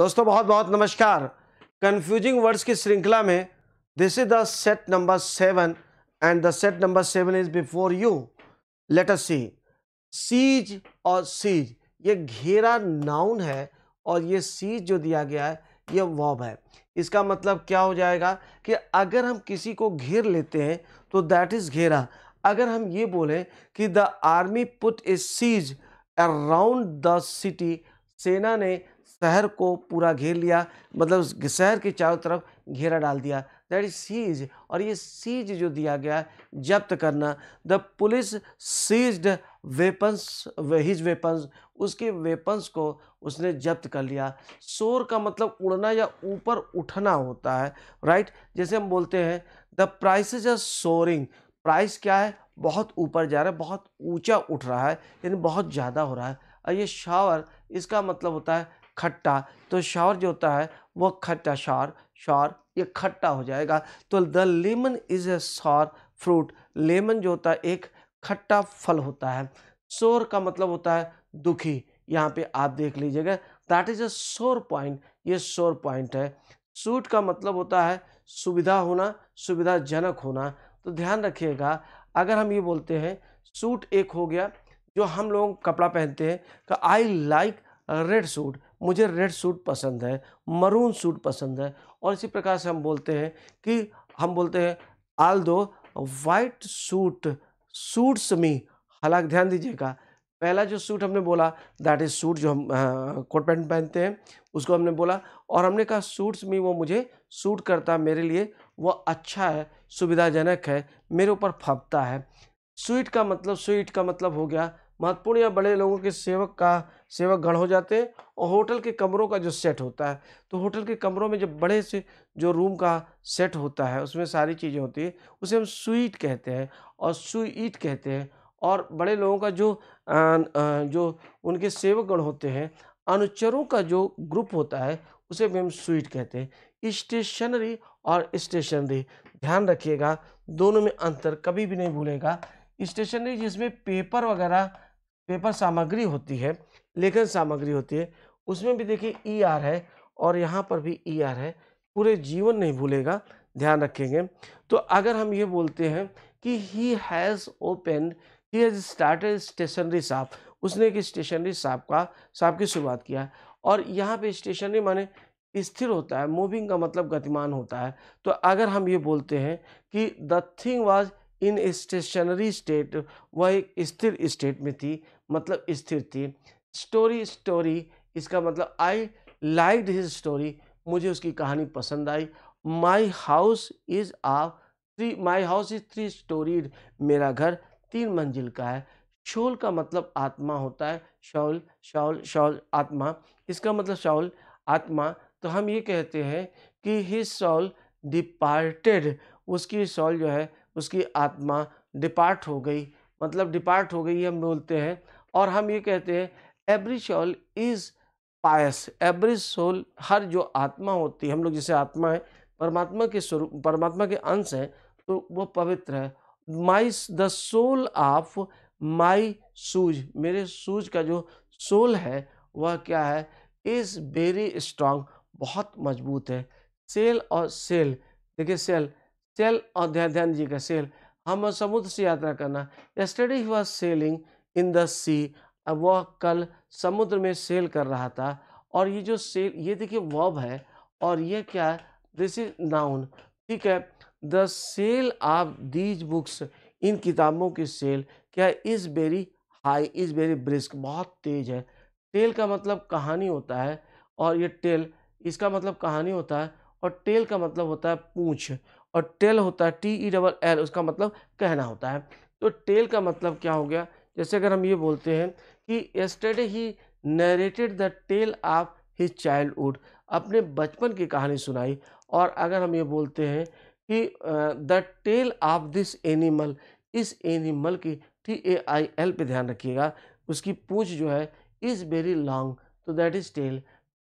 दोस्तों बहुत बहुत नमस्कार कंफ्यूजिंग वर्ड्स की श्रृंखला में this is the set number seven and the set number seven is before you let us see seize और सीज ये घेरा नाउन है और ये सीज जो दिया गया है ये वॉब है इसका मतलब क्या हो जाएगा कि अगर हम किसी को घेर लेते हैं तो दैट इज़ घेरा अगर हम ये बोलें कि the army put a siege around the city सेना ने शहर को पूरा घेर लिया मतलब शहर के चारों तरफ घेरा डाल दिया दैट इज सीज और ये सीज जो दिया गया जब्त करना the police seized weapons his weapons उसके वेपन्स को उसने जब्त कर लिया शोर का मतलब उड़ना या ऊपर उठना होता है राइट जैसे हम बोलते हैं the price are soaring price क्या है बहुत ऊपर जा रहा है बहुत ऊंचा उठ रहा है यानी बहुत ज़्यादा हो रहा है और ये शावर इसका मतलब होता है खट्टा तो शौर जो होता है वो खट्टा शौर शौर ये खट्टा हो जाएगा तो द लेमन इज़ ए सौर फ्रूट लेमन जो होता है एक खट्टा फल होता है सोर का मतलब होता है दुखी यहाँ पे आप देख लीजिएगा दैट इज़ अ सोर पॉइंट ये सोर पॉइंट है सूट का मतलब होता है सुविधा होना सुविधाजनक होना तो ध्यान रखिएगा अगर हम ये बोलते हैं सूट एक हो गया जो हम लोग कपड़ा पहनते हैं आई तो लाइक रेड सूट मुझे रेड सूट पसंद है मरून सूट पसंद है और इसी प्रकार से हम बोलते हैं कि हम बोलते हैं आल दो वाइट सूट सूट्स मी हालांकि ध्यान दीजिएगा पहला जो सूट हमने बोला दैट इज़ सूट जो हम कोट पैंट पहनते हैं उसको हमने बोला और हमने कहा सूट्स मी वो मुझे सूट करता है मेरे लिए वो अच्छा है सुविधाजनक है मेरे ऊपर फपता है स्वीट का मतलब स्वीट का मतलब हो गया महत्वपूर्ण या बड़े लोगों के सेवक का सेवक गण हो जाते हैं और होटल के कमरों का जो सेट होता है तो होटल के कमरों में जब बड़े से जो रूम का सेट होता है उसमें सारी चीज़ें होती हैं उसे हम स्वीट कहते हैं और स्वीट कहते हैं और बड़े लोगों का जो आ, आ, जो उनके सेवक गण होते हैं अनुचरों का जो ग्रुप होता है उसे भी हम स्वीट कहते हैं स्टेशनरी और स्टेशनरी ध्यान रखिएगा दोनों में अंतर कभी भी नहीं भूलेगा स्टेशनरी जिसमें पेपर वगैरह पेपर सामग्री होती है लेखन सामग्री होती है उसमें भी देखिए ई e आर है और यहाँ पर भी ई e आर है पूरे जीवन नहीं भूलेगा ध्यान रखेंगे तो अगर हम ये बोलते हैं कि he has open he has started stationery shop उसने एक स्टेशनरी शॉप का शॉप की शुरुआत किया और यहाँ पे स्टेशनरी माने स्थिर होता है मूविंग का मतलब गतिमान होता है तो अगर हम ये बोलते हैं कि the thing was in stationary state वह एक स्थिर स्टेट में थी मतलब स्थिर थी स्टोरी स्टोरी इसका मतलब आई लाइक हिज स्टोरी मुझे उसकी कहानी पसंद आई my house is a three my house is three storey मेरा घर तीन मंजिल का है शोल का मतलब आत्मा होता है शौल शौल शौल आत्मा इसका मतलब शौल आत्मा तो हम ये कहते हैं कि हिज सॉल डिपार्टेड उसकी सॉल जो है उसकी आत्मा डिपार्ट हो गई मतलब डिपार्ट हो गई हम बोलते हैं और हम ये कहते हैं every soul is pious every soul हर जो आत्मा होती है हम लोग जिसे आत्मा है परमात्मा के स्वरूप परमात्मा के अंश हैं तो वो पवित्र है my the sole of my shoes मेरे सूज का जो सोल है वह क्या है इज़ वेरी स्ट्रांग बहुत मजबूत है सेल और सेल देखिए सेल सेल ध्यान जी का सेल हम समुद्र से यात्रा करना yesterday he was sailing in the sea अब वह कल समुद्र में सेल कर रहा था और ये जो सेल ये देखिए वब है और ये क्या दिस इज नाउन ठीक है the sale of these books इन किताबों की सेल क्या is very high is very brisk बहुत तेज़ है टेल का मतलब कहानी होता है और ये टेल इसका मतलब कहानी होता है और टेल का मतलब होता है पूँछ और टेल होता है टी ई डबल एल उसका मतलब कहना होता है तो टेल का मतलब क्या हो गया जैसे अगर हम ये बोलते हैं कि yesterday he narrated the tell of his childhood अपने बचपन की कहानी सुनाई और अगर हम ये बोलते हैं कि the tell of this animal इस एनिमल की टी ए आई एल पे ध्यान रखिएगा उसकी पूछ जो है इज़ वेरी लॉन्ग तो दैट इज़ टेल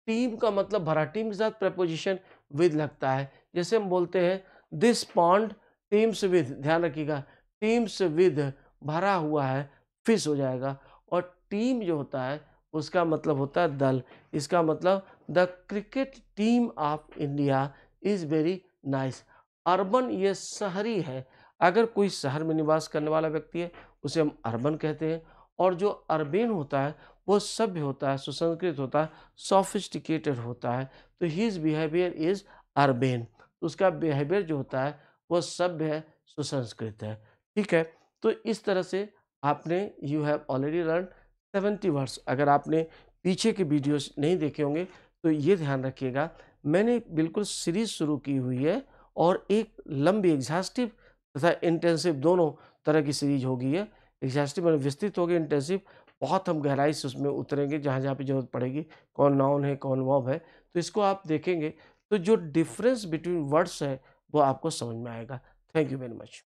टीम का मतलब भरा टीम के साथ प्रपोजिशन विद लगता है जैसे हम बोलते हैं दिस पॉन्ड टीम्स विद ध्यान रखिएगा टीम्स विद भरा हुआ है फिश हो जाएगा और टीम जो होता है उसका मतलब होता है दल इसका मतलब the cricket team of India is very nice urban ये शहरी है अगर कोई शहर में निवास करने वाला व्यक्ति है उसे हम अर्बन कहते हैं और जो अर्बेन होता है वो सभ्य होता है सुसंस्कृत होता है सोफिस्टिकेटेड होता है तो हीज़ बिहेवियर इज़ अर्बेन तो उसका बिहेवियर जो होता है वह सभ्य है सुसंस्कृत है ठीक है तो इस तरह से आपने you have already learn seventy words अगर आपने पीछे के वीडियोस नहीं देखे होंगे तो ये ध्यान रखिएगा मैंने बिल्कुल सीरीज शुरू की हुई है और एक लंबी एग्जास्टिव तथा इंटेंसिव दोनों तरह की सीरीज होगी है एग्जास्टिव मैंने विस्तृत होगी इंटेंसिव बहुत हम गहराई से उसमें उतरेंगे जहाँ जहाँ पे जरूरत पड़ेगी कौन नाउन है कौन वॉब है तो इसको आप देखेंगे तो जो डिफरेंस बिटवीन वर्ड्स है वो आपको समझ में आएगा थैंक यू वेरी मच